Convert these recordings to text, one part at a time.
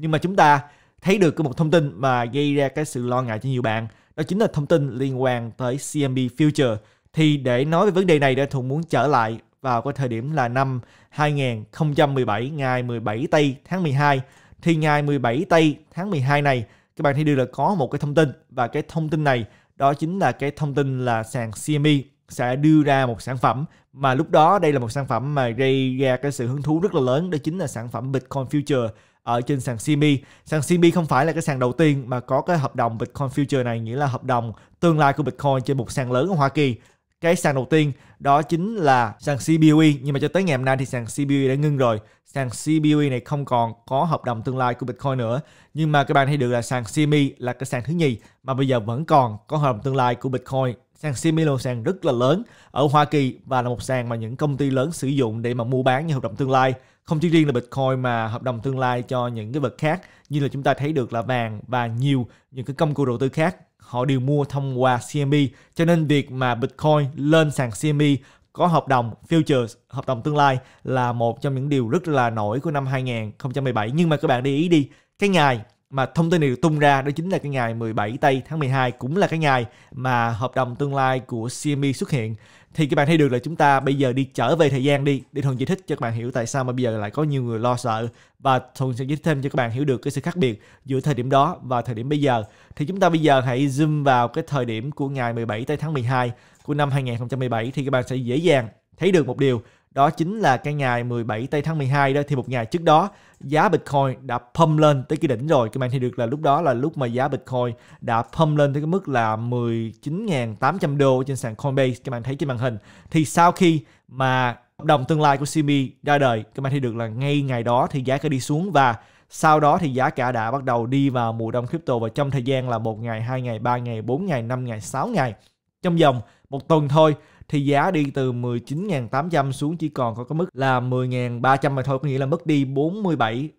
nhưng mà chúng ta thấy được cái một thông tin mà gây ra cái sự lo ngại cho nhiều bạn đó chính là thông tin liên quan tới CMB Future thì để nói về vấn đề này thì Thuận muốn trở lại vào cái thời điểm là năm 2017 ngày 17 tây tháng 12 thì ngày 17 tây tháng 12 này các bạn thấy được là có một cái thông tin và cái thông tin này đó chính là cái thông tin là sàn CME sẽ đưa ra một sản phẩm mà lúc đó đây là một sản phẩm mà gây ra cái sự hứng thú rất là lớn đó chính là sản phẩm Bitcoin Future ở trên sàn CME. Sàn CME không phải là cái sàn đầu tiên mà có cái hợp đồng Bitcoin Future này, nghĩa là hợp đồng tương lai của Bitcoin trên một sàn lớn ở Hoa Kỳ cái sàn đầu tiên đó chính là sàn CBUE nhưng mà cho tới ngày hôm nay thì sàn CBUE đã ngưng rồi sàn CBUE này không còn có hợp đồng tương lai của Bitcoin nữa nhưng mà các bạn thấy được là sàn CME là cái sàn thứ nhì mà bây giờ vẫn còn có hợp đồng tương lai của Bitcoin sàn CME là một sàn rất là lớn ở Hoa Kỳ và là một sàn mà những công ty lớn sử dụng để mà mua bán những hợp đồng tương lai không chỉ riêng là Bitcoin mà hợp đồng tương lai cho những cái vật khác như là chúng ta thấy được là vàng và nhiều những cái công cụ đầu tư khác họ đều mua thông qua CME. Cho nên việc mà Bitcoin lên sàn CME có hợp đồng futures, hợp đồng tương lai là một trong những điều rất là nổi của năm 2017. Nhưng mà các bạn để ý đi, cái ngày mà thông tin này được tung ra đó chính là cái ngày 17 tây tháng 12 cũng là cái ngày mà hợp đồng tương lai của CME xuất hiện thì các bạn thấy được là chúng ta bây giờ đi trở về thời gian đi để thuận giải thích cho các bạn hiểu tại sao mà bây giờ lại có nhiều người lo sợ và thuận sẽ giải thích thêm cho các bạn hiểu được cái sự khác biệt giữa thời điểm đó và thời điểm bây giờ thì chúng ta bây giờ hãy zoom vào cái thời điểm của ngày 17 tây tháng 12 của năm 2017 thì các bạn sẽ dễ dàng thấy được một điều đó chính là cái ngày 17 tây tháng 12 đó thì một ngày trước đó giá Bitcoin đã pump lên tới cái đỉnh rồi các bạn thấy được là lúc đó là lúc mà giá Bitcoin đã pump lên tới cái mức là 19.800 đô trên sàn Coinbase các bạn thấy trên màn hình thì sau khi mà hợp đồng tương lai của CME ra đời các bạn thấy được là ngay ngày đó thì giá cả đi xuống và sau đó thì giá cả đã bắt đầu đi vào mùa đông crypto và trong thời gian là một ngày, hai ngày, ba ngày, bốn ngày, năm ngày, sáu ngày trong vòng một tuần thôi thì giá đi từ 19.800 xuống chỉ còn có cái mức là 10.300 mà thôi, có nghĩa là mất đi 47%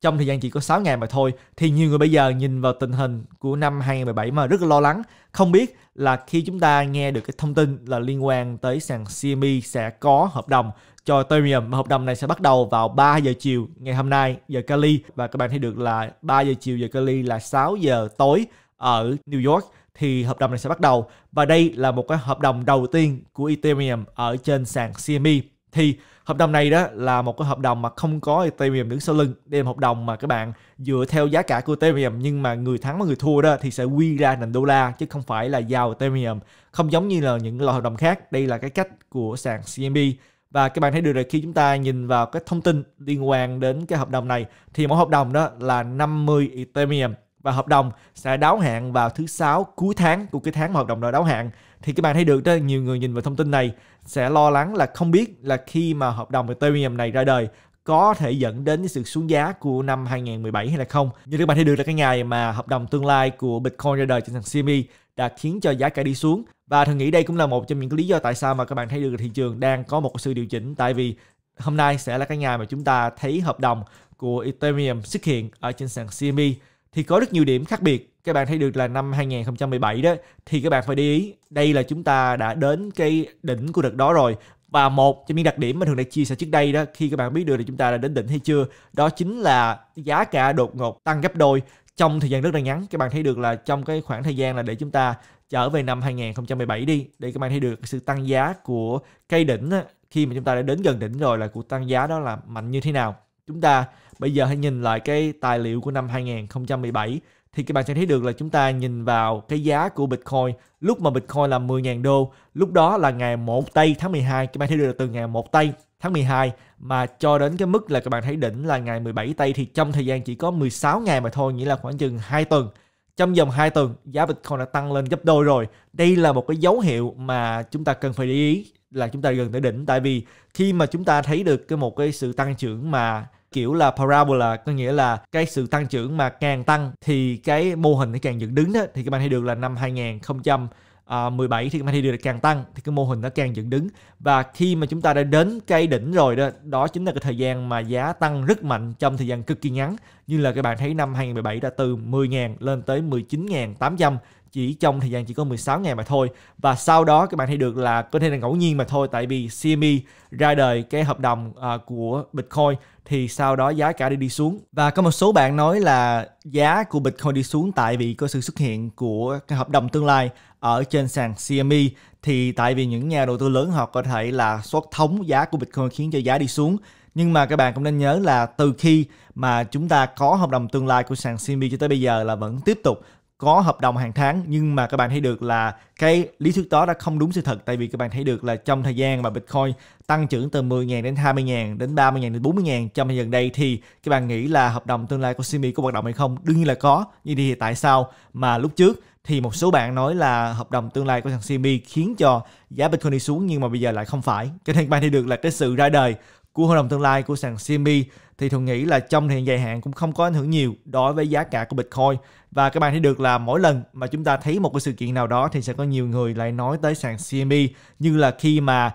trong thời gian chỉ có 6 ngày mà thôi thì nhiều người bây giờ nhìn vào tình hình của năm 2017 mà rất là lo lắng không biết là khi chúng ta nghe được cái thông tin là liên quan tới sàn CME sẽ có hợp đồng cho Ethereum và hợp đồng này sẽ bắt đầu vào 3 giờ chiều ngày hôm nay giờ Cali và các bạn thấy được là 3 giờ chiều giờ Cali là 6 giờ tối ở New York thì hợp đồng này sẽ bắt đầu và đây là một cái hợp đồng đầu tiên của Ethereum ở trên sàn CME thì hợp đồng này đó là một cái hợp đồng mà không có Ethereum đứng sau lưng đây là một hợp đồng mà các bạn dựa theo giá cả của Ethereum nhưng mà người thắng và người thua đó thì sẽ quy ra nền đô la chứ không phải là giao Ethereum không giống như là những loại hợp đồng khác đây là cái cách của sàn CME và các bạn thấy được là khi chúng ta nhìn vào cái thông tin liên quan đến cái hợp đồng này thì mỗi hợp đồng đó là 50 Ethereum và hợp đồng sẽ đáo hạn vào thứ sáu cuối tháng của cái tháng mà hợp đồng đó đáo hạn thì các bạn thấy được đó nhiều người nhìn vào thông tin này sẽ lo lắng là không biết là khi mà hợp đồng Ethereum này ra đời có thể dẫn đến sự xuống giá của năm 2017 hay là không. Như các bạn thấy được là cái ngày mà hợp đồng tương lai của Bitcoin ra đời trên sàn CME đã khiến cho giá cả đi xuống và thường nghĩ đây cũng là một trong những lý do tại sao mà các bạn thấy được thị trường đang có một sự điều chỉnh tại vì hôm nay sẽ là cái ngày mà chúng ta thấy hợp đồng của Ethereum xuất hiện ở trên sàn CME thì có rất nhiều điểm khác biệt các bạn thấy được là năm 2017 đó thì các bạn phải để ý đây là chúng ta đã đến cái đỉnh của đợt đó rồi và một trong những đặc điểm mà thường đã chia sẻ trước đây đó khi các bạn biết được là chúng ta đã đến đỉnh hay chưa đó chính là giá cả đột ngột tăng gấp đôi trong thời gian rất là ngắn các bạn thấy được là trong cái khoảng thời gian là để chúng ta trở về năm 2017 đi để các bạn thấy được sự tăng giá của cây đỉnh khi mà chúng ta đã đến gần đỉnh rồi là cuộc tăng giá đó là mạnh như thế nào chúng ta bây giờ hãy nhìn lại cái tài liệu của năm 2017 thì các bạn sẽ thấy được là chúng ta nhìn vào cái giá của Bitcoin lúc mà Bitcoin là 10.000 đô, lúc đó là ngày 1 tây tháng 12, các bạn thấy được là từ ngày 1 tây tháng 12 mà cho đến cái mức là các bạn thấy đỉnh là ngày 17 tây thì trong thời gian chỉ có 16 ngày mà thôi, nghĩa là khoảng chừng 2 tuần. Trong vòng 2 tuần, giá Bitcoin đã tăng lên gấp đôi rồi. Đây là một cái dấu hiệu mà chúng ta cần phải để ý là chúng ta gần tới đỉnh tại vì khi mà chúng ta thấy được cái một cái sự tăng trưởng mà kiểu là parabola có nghĩa là cái sự tăng trưởng mà càng tăng thì cái mô hình nó càng dựng đứng đó thì các bạn thấy được là năm 2017 à, thì các bạn thấy được là càng tăng thì cái mô hình nó càng dựng đứng và khi mà chúng ta đã đến cái đỉnh rồi đó đó chính là cái thời gian mà giá tăng rất mạnh trong thời gian cực kỳ ngắn như là các bạn thấy năm 2017 đã từ 10.000 lên tới 19.800 chỉ trong thời gian chỉ có 16 ngày mà thôi và sau đó các bạn thấy được là có thể là ngẫu nhiên mà thôi tại vì CME ra đời cái hợp đồng uh, của Bitcoin thì sau đó giá cả đi đi xuống và có một số bạn nói là giá của Bitcoin đi xuống tại vì có sự xuất hiện của cái hợp đồng tương lai ở trên sàn CME thì tại vì những nhà đầu tư lớn họ có thể là xuất thống giá của Bitcoin khiến cho giá đi xuống nhưng mà các bạn cũng nên nhớ là từ khi mà chúng ta có hợp đồng tương lai của sàn CME cho tới bây giờ là vẫn tiếp tục có hợp đồng hàng tháng nhưng mà các bạn thấy được là cái lý thuyết đó đã không đúng sự thật tại vì các bạn thấy được là trong thời gian mà Bitcoin tăng trưởng từ 10.000 đến 20.000 đến 30.000 đến 40.000 trong thời gian đây thì các bạn nghĩ là hợp đồng tương lai của Simi có hoạt động hay không? Đương nhiên là có. Nhưng thì tại sao mà lúc trước thì một số bạn nói là hợp đồng tương lai của thằng Simi khiến cho giá Bitcoin đi xuống nhưng mà bây giờ lại không phải. Cho nên các bạn thấy được là cái sự ra đời của Hội đồng Tương lai của sàn CME thì thường nghĩ là trong thời dài hạn cũng không có ảnh hưởng nhiều đối với giá cả của Bitcoin. Và các bạn thấy được là mỗi lần mà chúng ta thấy một cái sự kiện nào đó thì sẽ có nhiều người lại nói tới sàn CME như là khi mà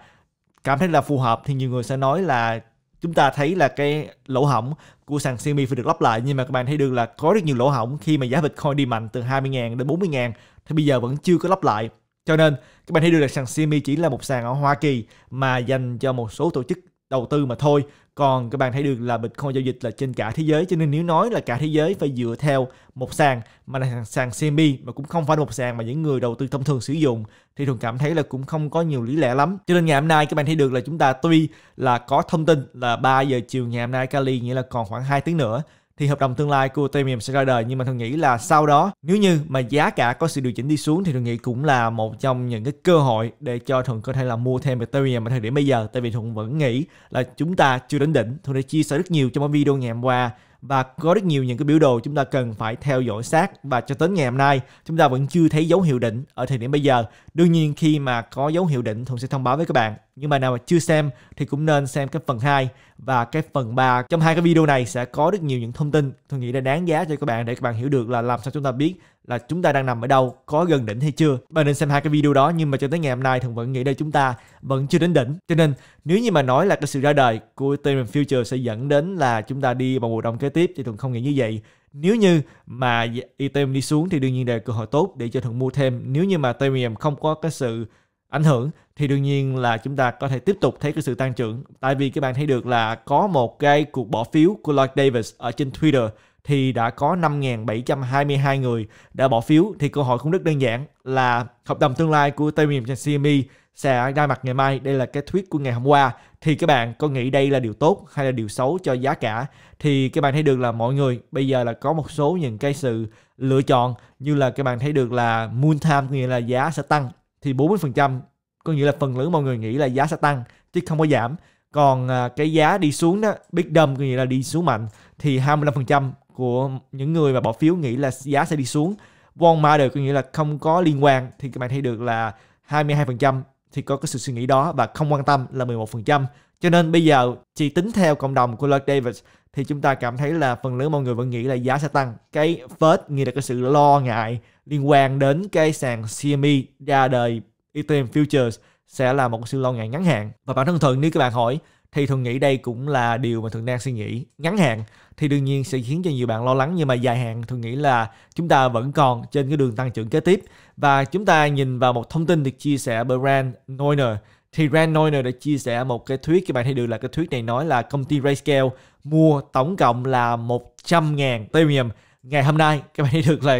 cảm thấy là phù hợp thì nhiều người sẽ nói là chúng ta thấy là cái lỗ hỏng của sàn CME phải được lắp lại nhưng mà các bạn thấy được là có rất nhiều lỗ hỏng khi mà giá Bitcoin đi mạnh từ 20.000 đến 40.000 thì bây giờ vẫn chưa có lắp lại cho nên các bạn thấy được là sàn CME chỉ là một sàn ở Hoa Kỳ mà dành cho một số tổ chức đầu tư mà thôi còn các bạn thấy được là Bitcoin giao dịch là trên cả thế giới cho nên nếu nói là cả thế giới phải dựa theo một sàn mà là sàn semi mà cũng không phải một sàn mà những người đầu tư thông thường sử dụng thì thường cảm thấy là cũng không có nhiều lý lẽ lắm cho nên ngày hôm nay các bạn thấy được là chúng ta tuy là có thông tin là 3 giờ chiều ngày hôm nay Cali nghĩa là còn khoảng 2 tiếng nữa thì hợp đồng tương lai của Premium sẽ ra đời nhưng mà thường nghĩ là sau đó nếu như mà giá cả có sự điều chỉnh đi xuống thì thường nghĩ cũng là một trong những cái cơ hội để cho thuận có thể là mua thêm Ethereum ở thời điểm bây giờ tại vì thuận vẫn nghĩ là chúng ta chưa đến đỉnh thuận đã chia sẻ rất nhiều trong video ngày hôm qua và có rất nhiều những cái biểu đồ chúng ta cần phải theo dõi sát và cho đến ngày hôm nay chúng ta vẫn chưa thấy dấu hiệu đỉnh ở thời điểm bây giờ đương nhiên khi mà có dấu hiệu đỉnh Thuận sẽ thông báo với các bạn nhưng mà nào mà chưa xem thì cũng nên xem cái phần 2 và cái phần 3 trong hai cái video này sẽ có rất nhiều những thông tin tôi nghĩ là đáng giá cho các bạn để các bạn hiểu được là làm sao chúng ta biết là chúng ta đang nằm ở đâu, có gần đỉnh hay chưa. Bạn nên xem hai cái video đó nhưng mà cho tới ngày hôm nay Thần vẫn nghĩ đây chúng ta vẫn chưa đến đỉnh. Cho nên nếu như mà nói là cái sự ra đời của Ethereum Future sẽ dẫn đến là chúng ta đi vào mùa đông kế tiếp thì Thuận không nghĩ như vậy. Nếu như mà Ethereum đi xuống thì đương nhiên đây là cơ hội tốt để cho Thuận mua thêm. Nếu như mà Ethereum không có cái sự ảnh hưởng thì đương nhiên là chúng ta có thể tiếp tục thấy cái sự tăng trưởng tại vì các bạn thấy được là có một cái cuộc bỏ phiếu của Lloyd Davis ở trên Twitter thì đã có 5.722 người đã bỏ phiếu thì câu hỏi cũng rất đơn giản là hợp đồng tương lai của Tây Miền CME sẽ ra mặt ngày mai đây là cái thuyết của ngày hôm qua thì các bạn có nghĩ đây là điều tốt hay là điều xấu cho giá cả thì các bạn thấy được là mọi người bây giờ là có một số những cái sự lựa chọn như là các bạn thấy được là moon time nghĩa là giá sẽ tăng thì 40% có nghĩa là phần lớn mọi người nghĩ là giá sẽ tăng chứ không có giảm còn à, cái giá đi xuống đó biết đâm có nghĩa là đi xuống mạnh thì 25% của những người mà bỏ phiếu nghĩ là giá sẽ đi xuống won matter có nghĩa là không có liên quan thì các bạn thấy được là 22% thì có cái sự suy nghĩ đó và không quan tâm là 11%. Cho nên bây giờ chỉ tính theo cộng đồng của lord Davis thì chúng ta cảm thấy là phần lớn mọi người vẫn nghĩ là giá sẽ tăng. Cái first nghĩa là cái sự lo ngại liên quan đến cái sàn CME ra đời Ethereum Futures sẽ là một sự lo ngại ngắn hạn. Và bản thân thường nếu các bạn hỏi thì thường nghĩ đây cũng là điều mà thường đang suy nghĩ ngắn hạn thì đương nhiên sẽ khiến cho nhiều bạn lo lắng nhưng mà dài hạn thường nghĩ là chúng ta vẫn còn trên cái đường tăng trưởng kế tiếp và chúng ta nhìn vào một thông tin được chia sẻ bởi Rand Neuner thì Rand Neuner đã chia sẻ một cái thuyết các bạn thấy được là cái thuyết này nói là công ty Grayscale mua tổng cộng là 100.000 Ethereum ngày hôm nay các bạn thấy được là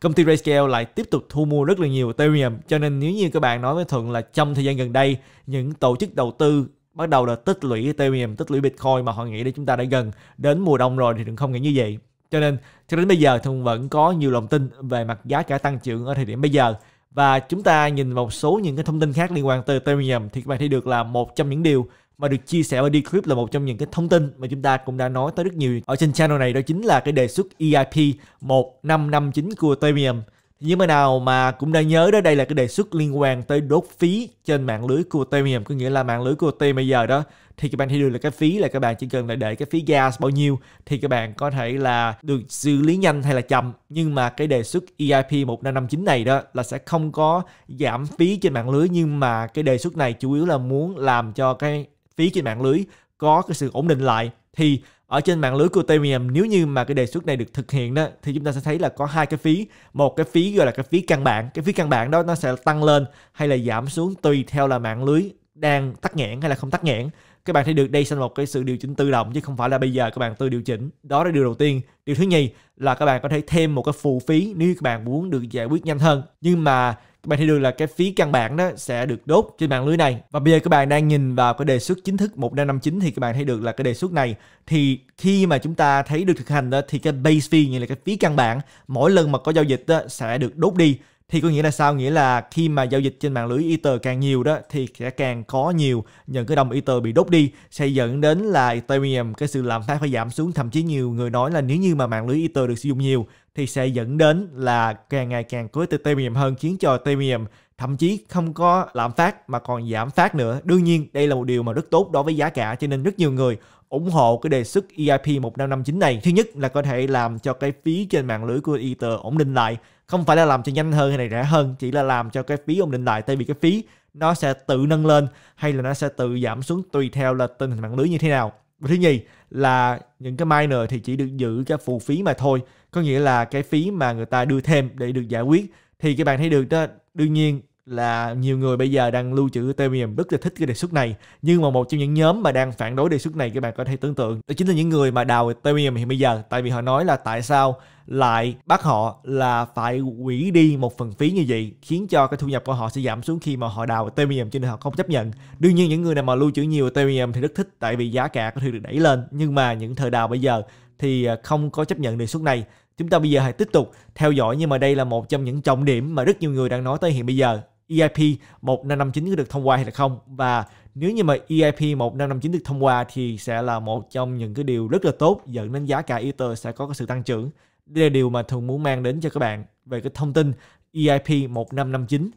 công ty Grayscale lại tiếp tục thu mua rất là nhiều Ethereum cho nên nếu như các bạn nói với Thuận là trong thời gian gần đây những tổ chức đầu tư bắt đầu là tích lũy Ethereum, tích lũy Bitcoin mà họ nghĩ là chúng ta đã gần đến mùa đông rồi thì đừng không nghĩ như vậy. Cho nên cho đến bây giờ Thuận vẫn có nhiều lòng tin về mặt giá cả tăng trưởng ở thời điểm bây giờ. Và chúng ta nhìn vào một số những cái thông tin khác liên quan tới Ethereum thì các bạn thấy được là một trong những điều mà được chia sẻ bởi Decrypt là một trong những cái thông tin mà chúng ta cũng đã nói tới rất nhiều ở trên channel này đó chính là cái đề xuất EIP 1559 của Ethereum như mới nào mà cũng đã nhớ đó, đây là cái đề xuất liên quan tới đốt phí trên mạng lưới của Ethereum, có nghĩa là mạng lưới của Ethereum bây giờ đó thì các bạn thấy được là cái phí là các bạn chỉ cần là để cái phí gas bao nhiêu thì các bạn có thể là được xử lý nhanh hay là chậm nhưng mà cái đề xuất EIP 1559 này đó là sẽ không có giảm phí trên mạng lưới nhưng mà cái đề xuất này chủ yếu là muốn làm cho cái phí trên mạng lưới có cái sự ổn định lại thì ở trên mạng lưới của Ethereum nếu như mà cái đề xuất này được thực hiện đó thì chúng ta sẽ thấy là có hai cái phí một cái phí gọi là cái phí căn bản cái phí căn bản đó nó sẽ tăng lên hay là giảm xuống tùy theo là mạng lưới đang tắt nghẽn hay là không tắt nghẽn các bạn thấy được đây sẽ một cái sự điều chỉnh tự động chứ không phải là bây giờ các bạn tự điều chỉnh đó là điều đầu tiên điều thứ nhì là các bạn có thể thêm một cái phụ phí nếu các bạn muốn được giải quyết nhanh hơn nhưng mà các bạn thấy được là cái phí căn bản đó sẽ được đốt trên mạng lưới này và bây giờ các bạn đang nhìn vào cái đề xuất chính thức một năm chín thì các bạn thấy được là cái đề xuất này thì khi mà chúng ta thấy được thực hành đó thì cái base fee như là cái phí căn bản mỗi lần mà có giao dịch đó, sẽ được đốt đi thì có nghĩa là sao nghĩa là khi mà giao dịch trên mạng lưới ether càng nhiều đó thì sẽ càng có nhiều những cái đồng ether bị đốt đi sẽ dẫn đến là ethereum cái sự lạm phát phải giảm xuống thậm chí nhiều người nói là nếu như mà mạng lưới ether được sử dụng nhiều thì sẽ dẫn đến là càng ngày càng có ethereum hơn khiến cho ethereum thậm chí không có lạm phát mà còn giảm phát nữa đương nhiên đây là một điều mà rất tốt đối với giá cả cho nên rất nhiều người ủng hộ cái đề xuất EIP 1559 này. Thứ nhất là có thể làm cho cái phí trên mạng lưới của Ether ổn định lại không phải là làm cho nhanh hơn hay này rẻ hơn chỉ là làm cho cái phí ổn định lại tại vì cái phí nó sẽ tự nâng lên hay là nó sẽ tự giảm xuống tùy theo là tình hình mạng lưới như thế nào và thứ nhì là những cái miner thì chỉ được giữ cái phụ phí mà thôi có nghĩa là cái phí mà người ta đưa thêm để được giải quyết thì các bạn thấy được đó đương nhiên là nhiều người bây giờ đang lưu trữ Ethereum rất là thích cái đề xuất này nhưng mà một trong những nhóm mà đang phản đối đề xuất này các bạn có thể tưởng tượng đó chính là những người mà đào Ethereum hiện bây giờ tại vì họ nói là tại sao lại bắt họ là phải quỷ đi một phần phí như vậy khiến cho cái thu nhập của họ sẽ giảm xuống khi mà họ đào Ethereum cho nên họ không chấp nhận đương nhiên những người nào mà lưu trữ nhiều Ethereum thì rất thích tại vì giá cả có thể được đẩy lên nhưng mà những thời đào bây giờ thì à, không có chấp nhận đề xuất này chúng ta bây giờ hãy tiếp tục theo dõi nhưng mà đây là một trong những trọng điểm mà rất nhiều người đang nói tới hiện bây giờ EIP 1559 có được thông qua hay là không và nếu như mà EIP 1559 được thông qua thì sẽ là một trong những cái điều rất là tốt dẫn đến giá cả Ether sẽ có cái sự tăng trưởng. Đây là điều mà thường muốn mang đến cho các bạn về cái thông tin EIP 1559